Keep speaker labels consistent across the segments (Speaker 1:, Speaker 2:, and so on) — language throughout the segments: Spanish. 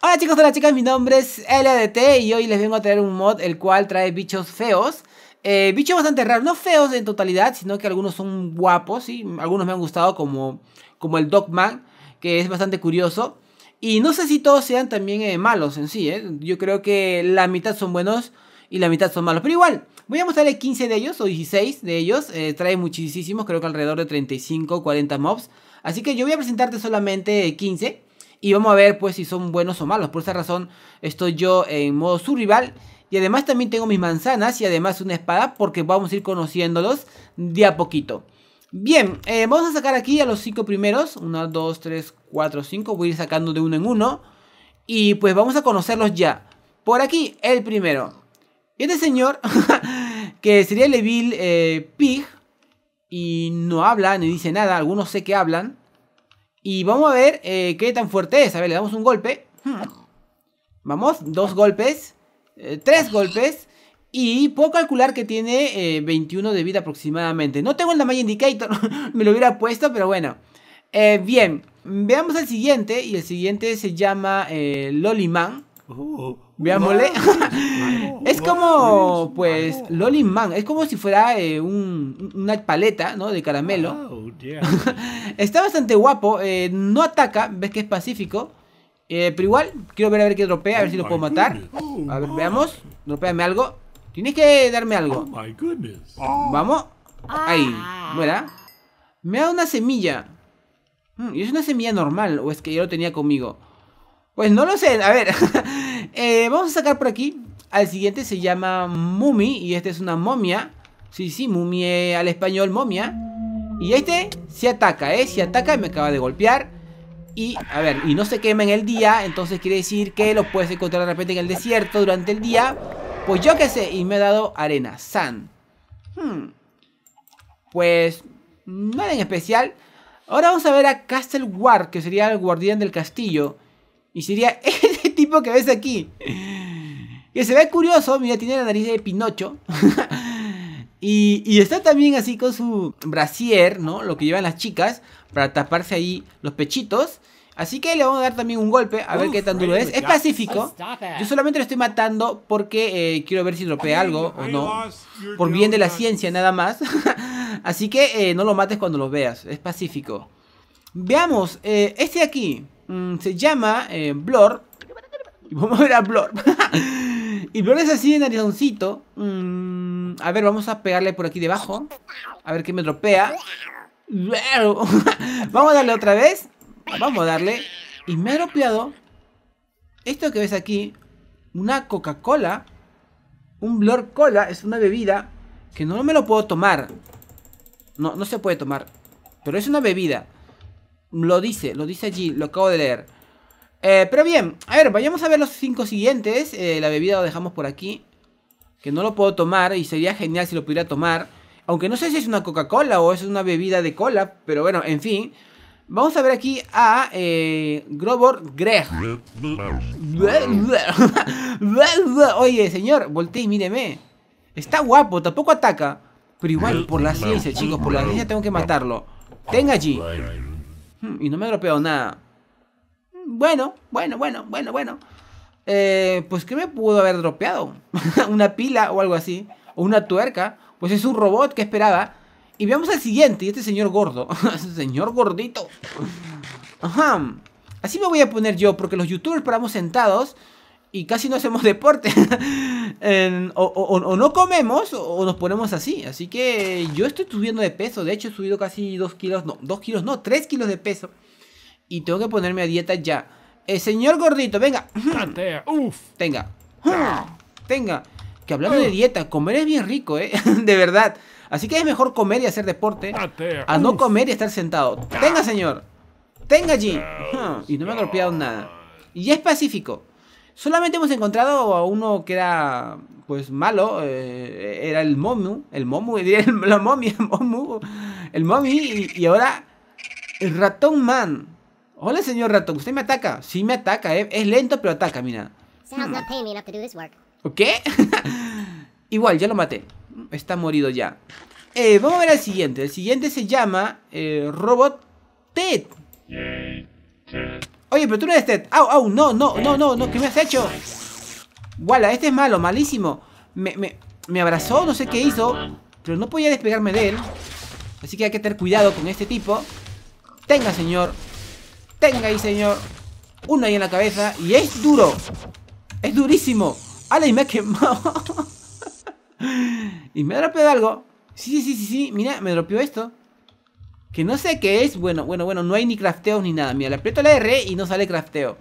Speaker 1: Hola chicos, hola chicas, mi nombre es LDT y hoy les vengo a traer un mod el cual trae bichos feos. Eh, bichos bastante raros, no feos en totalidad, sino que algunos son guapos, y Algunos me han gustado como, como el Dogman, que es bastante curioso. Y no sé si todos sean también eh, malos en sí, ¿eh? Yo creo que la mitad son buenos y la mitad son malos. Pero igual, voy a mostrarle 15 de ellos o 16 de ellos. trae muchísimos, creo que alrededor de 35, 40 mobs. Así que yo voy a presentarte solamente 15 y vamos a ver pues si son buenos o malos. Por esa razón estoy yo en modo su rival y además también tengo mis manzanas y además una espada porque vamos a ir conociéndolos de a poquito. Bien, eh, vamos a sacar aquí a los cinco primeros. 1, 2, 3, 4, 5. Voy a ir sacando de uno en uno. Y pues vamos a conocerlos ya. Por aquí, el primero. Este señor, que sería Leville eh, Pig. Y no habla, ni dice nada. Algunos sé que hablan. Y vamos a ver eh, qué tan fuerte es. A ver, le damos un golpe. Vamos, dos golpes. Eh, tres golpes. Y puedo calcular que tiene 21 eh, de vida aproximadamente. No tengo el damage indicator. Me lo hubiera puesto, pero bueno. bien, veamos el siguiente. Y el siguiente se llama Loliman. Uh. Veámosle. es como, pues, Loli Man. Es como si fuera eh, un, una paleta, ¿no? De caramelo. Está bastante guapo. Eh, no ataca, ves que es pacífico. Eh, pero igual, quiero ver a ver qué dropea, a ver si lo oh puedo matar. A ver, oh veamos. Dropeame algo. Tienes que darme algo. Oh Vamos. Ah. Ahí, muera. Me da una semilla. Hmm, ¿Y es una semilla normal o es que yo lo tenía conmigo? Pues no lo sé, a ver. Eh, vamos a sacar por aquí. Al siguiente se llama Mumi. Y esta es una momia. Sí, sí, mumie eh, al español, momia. Y este se ataca, ¿eh? Se ataca y me acaba de golpear. Y, a ver, y no se quema en el día. Entonces quiere decir que lo puedes encontrar de repente en el desierto durante el día. Pues yo qué sé. Y me ha dado arena, San. Hmm. Pues, nada en especial. Ahora vamos a ver a Castle Ward, que sería el guardián del castillo. Y sería ese tipo que ves aquí. Que se ve curioso, mira, tiene la nariz de Pinocho. y, está también así con su brasier, ¿no? Lo que llevan las chicas para taparse ahí los pechitos. Así que le vamos a dar también un golpe, a ver qué tan duro es. Es pacífico. Yo solamente lo estoy matando porque eh, quiero ver si dropea algo o no. Por bien de la ciencia, nada más. Así que eh, no lo mates cuando lo veas. Es pacífico. Veamos, eh, este de aquí. Mm, se llama eh, Blur vamos a ver a Blor. y Blor es así en arizoncito. Mm, a ver, vamos a pegarle por aquí debajo. A ver qué me tropea. vamos a darle otra vez. Vamos a darle. Y me ha dropeado. Esto que ves aquí. Una Coca-Cola. Un Blor Cola. Es una bebida que no me lo puedo tomar. No, no se puede tomar. Pero es una bebida. Lo dice, lo dice allí, lo acabo de leer. Eh, pero bien, a ver, vayamos a ver los cinco siguientes. Eh, la bebida lo dejamos por aquí. Que no lo puedo tomar y sería genial si lo pudiera tomar. Aunque no sé si es una Coca-Cola o es una bebida de cola, pero bueno, en fin. Vamos a ver aquí a eh, Grobor Greg. Oye, señor, volteé y míreme. Está guapo, tampoco ataca. Pero igual, por la ciencia, chicos, por la ciencia tengo que matarlo. Tenga allí y no me ha dropeado nada. Bueno, bueno, bueno, bueno, bueno. pues ¿qué me pudo haber dropeado? una pila o algo así. O una tuerca. Pues es un robot que esperaba. Y veamos al siguiente. Y este señor gordo. señor gordito. Ajá. Así me voy a poner yo. Porque los youtubers paramos sentados. Y casi no hacemos deporte o, no comemos o nos ponemos así. Así que yo estoy subiendo de peso. De hecho, he subido casi 2 kilos. No, 2 kilos no, 3 kilos de peso. Y tengo que ponerme a dieta ya. El eh, señor gordito, venga. Tenga. Tenga. Que hablando de dieta, comer es bien rico, ¿eh? de verdad. Así que es mejor comer y hacer deporte a no comer y estar sentado. Tenga, señor. Tenga allí. Y no me ha golpeado nada. Y es pacífico. Solamente hemos encontrado a uno que era pues malo, eh, era el Momu, el Momu, el, la momia, Momu, el Momi y, ahora el ratón man. Hola señor ratón, usted me ataca, sí me ataca, eh. es lento pero ataca, mira. Hmm. ¿O qué? Igual, ya lo maté, está morido ya. Eh, vamos a ver al siguiente, el siguiente se llama eh, Robot Ted. Ted. Oye, pero tú no eres Ted. Au, au, no, no, no, no, no, ¿qué me has hecho? Wala, este es malo, malísimo. Me, me, me abrazó, no sé qué hizo. Pero no podía despegarme de él. Así que hay que tener cuidado con este tipo. Tenga, señor. Tenga ahí, señor. Uno ahí en la cabeza. Y es duro. Es durísimo. ¡Ala, y me ha quemado! y me ha dropeado algo. Sí, sí, sí, sí, Mira, me dropeó esto. Que no sé qué es. Bueno, bueno, bueno. No hay ni crafteos ni nada. Mira, le aprieto la R y no sale crafteo.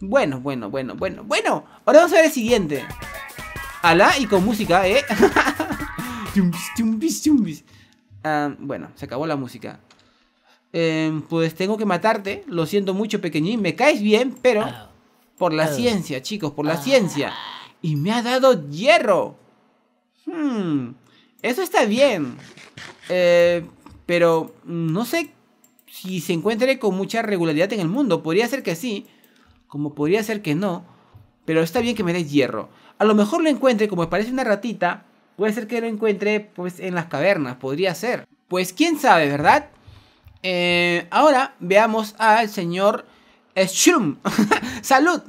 Speaker 1: Bueno, bueno, bueno, bueno, bueno. Ahora vamos a ver el siguiente. Ala y con música, ¿eh? Ah, bueno, se acabó la música. Em, pues tengo que matarte. Lo siento mucho, pequeñín. Me caes bien, pero... Ah. Por la ah. ciencia, chicos, por la ciencia. Y me ha dado hierro. Hmm, eso está bien. Eh, pero no sé si se encuentre con mucha regularidad en el mundo. Podría ser que sí, como podría ser que no. Pero está bien que me dé hierro. A lo mejor lo encuentre, como parece una ratita, puede ser que lo encuentre pues en las cavernas, podría ser. Pues quién sabe, ¿verdad? Eh, ahora veamos al señor Shroom. ¡Salud!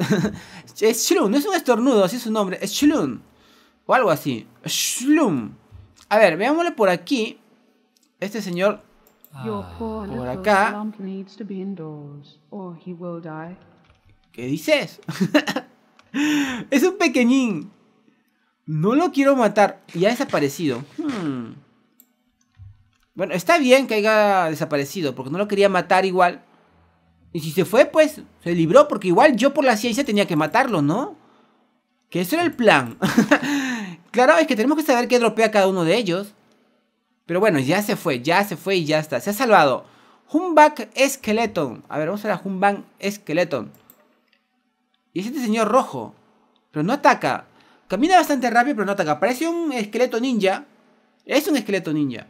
Speaker 1: Shroom, no es un estornudo, así es su nombre. Shroom. O algo así. Shroom. A ver, veámosle por aquí. Este señor ah, por acá. ¿Qué dices? es un pequeñín. No lo quiero matar. Y ha desaparecido. Hmm. Bueno, está bien que haya desaparecido, porque no lo quería matar igual. Y si se fue, pues se libró, porque igual yo por la ciencia tenía que matarlo, ¿no? Que eso era el plan. claro, es que tenemos que saber qué dropea cada uno de ellos. Pero bueno, ya se fue, ya se fue y ya está. Se ha salvado. Humbug Skeleton. A ver, vamos a ver a Humbug Skeleton. Y es este señor rojo. Pero no ataca. Camina bastante rápido, pero no ataca. Parece un esqueleto ninja. Es un esqueleto ninja.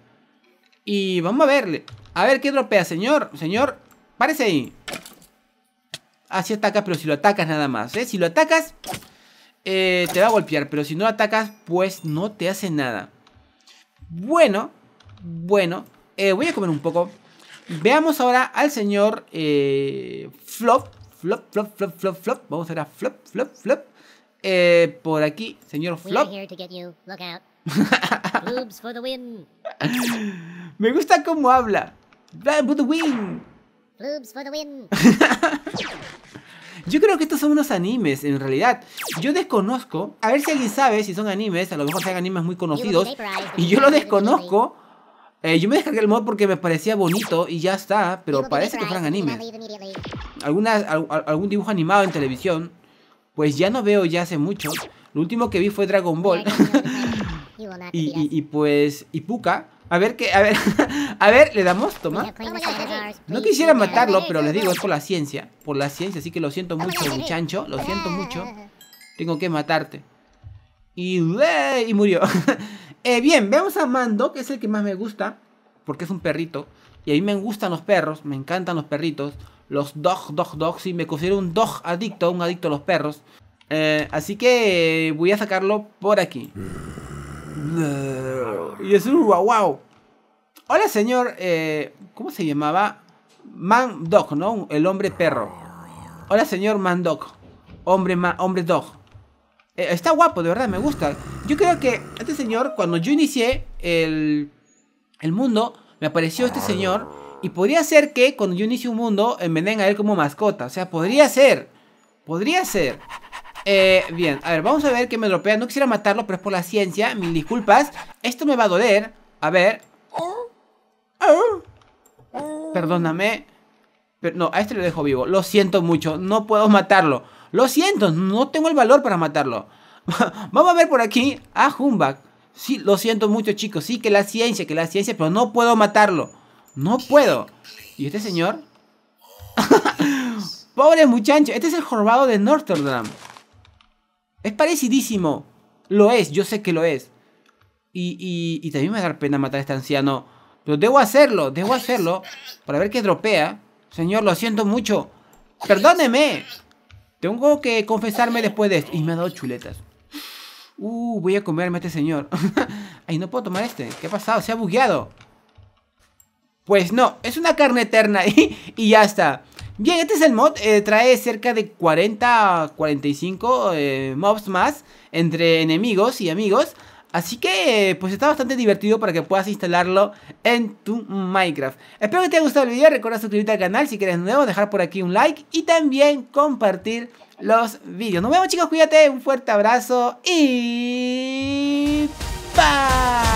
Speaker 1: Y vamos a verle. A ver qué dropea, señor. Señor, parece ahí. Así ataca, pero si lo atacas nada más. ¿eh? Si lo atacas, eh, te va a golpear. Pero si no atacas, pues no te hace nada. Bueno, bueno, eh, voy a comer un poco. Veamos ahora al señor eh, Flop. Flop, flop, flop, flop, flop. Vamos a ver a Flop, flop, flop. Eh, por aquí, señor Flop. Me gusta cómo habla. Yo creo que estos son unos animes, en realidad. Yo desconozco, a ver si alguien sabe si son animes, a lo mejor sean animes muy conocidos. Y yo lo desconozco, eh, yo me descargué el mod porque me parecía bonito y ya está, pero parece que fueran anime. Algunas, algún dibujo animado en televisión, pues ya no veo ya hace mucho. Lo último que vi fue Dragon Ball. y, pues, y Puka. A ver que, a ver, a ver, le damos, toma. No quisiera matarlo, pero les digo, es por la ciencia. Por la ciencia, así que lo siento mucho, muchacho Lo siento mucho. Ah. Tengo que matarte. Y, eh, y murió. Eh, bien, veamos a Mando, que es el que más me gusta, porque es un perrito. Y a mí me gustan los perros, me encantan los perritos. Los dog, dog, dog. Sí, me considero un dog adicto, un adicto a los perros. Eh, así que voy a sacarlo por aquí. Y es un guau wow. Hola, señor. Eh, ¿Cómo se llamaba? Man Dog, ¿no? El hombre perro. Hola, señor Man Hombre, hombre dog. Eh, está guapo, de verdad, me gusta. Yo creo que este señor, cuando yo inicié el, el mundo, me apareció este señor. Y podría ser que cuando yo inicie un mundo, envenen eh, a él como mascota. O sea, podría ser. Podría ser. Eh, bien, a ver, vamos a ver qué me dropea. No quisiera matarlo, pero es por la ciencia. Mil disculpas. Esto me va a doler. A ver. Perdóname. Pero no, a este lo dejo vivo. Lo siento mucho, no puedo matarlo. Lo siento, no tengo el valor para matarlo. Vamos a ver por aquí a Humbug Sí, lo siento mucho, chicos. Sí, que la ciencia, que la ciencia, pero no puedo matarlo. No puedo. ¿Y este señor? Pobre muchacho, este es el jorbado de Notre Es parecidísimo. Lo es, yo sé que lo es. Y, y, y también me va a dar pena matar a este anciano. Pero debo hacerlo, debo hacerlo. Para ver qué dropea. Señor, lo siento mucho. Perdóneme. Tengo que confesarme después de esto. Y me ha dado chuletas. Uh, voy a comerme a este señor. Ay, no puedo tomar este. ¿Qué ha pasado? Se ha bugueado. Pues no, es una carne eterna y, y ya está. Bien, este es el mod. Eh, trae cerca de 40, 45 eh, mobs más entre enemigos y amigos. Así que, pues está bastante divertido para que puedas instalarlo en tu Minecraft. Espero que te haya gustado el video, recuerda suscribirte al canal si eres nuevo, dejar por aquí un like y también compartir los vídeos. Nos vemos chicos, cuídate, un fuerte abrazo y... ¡Bye!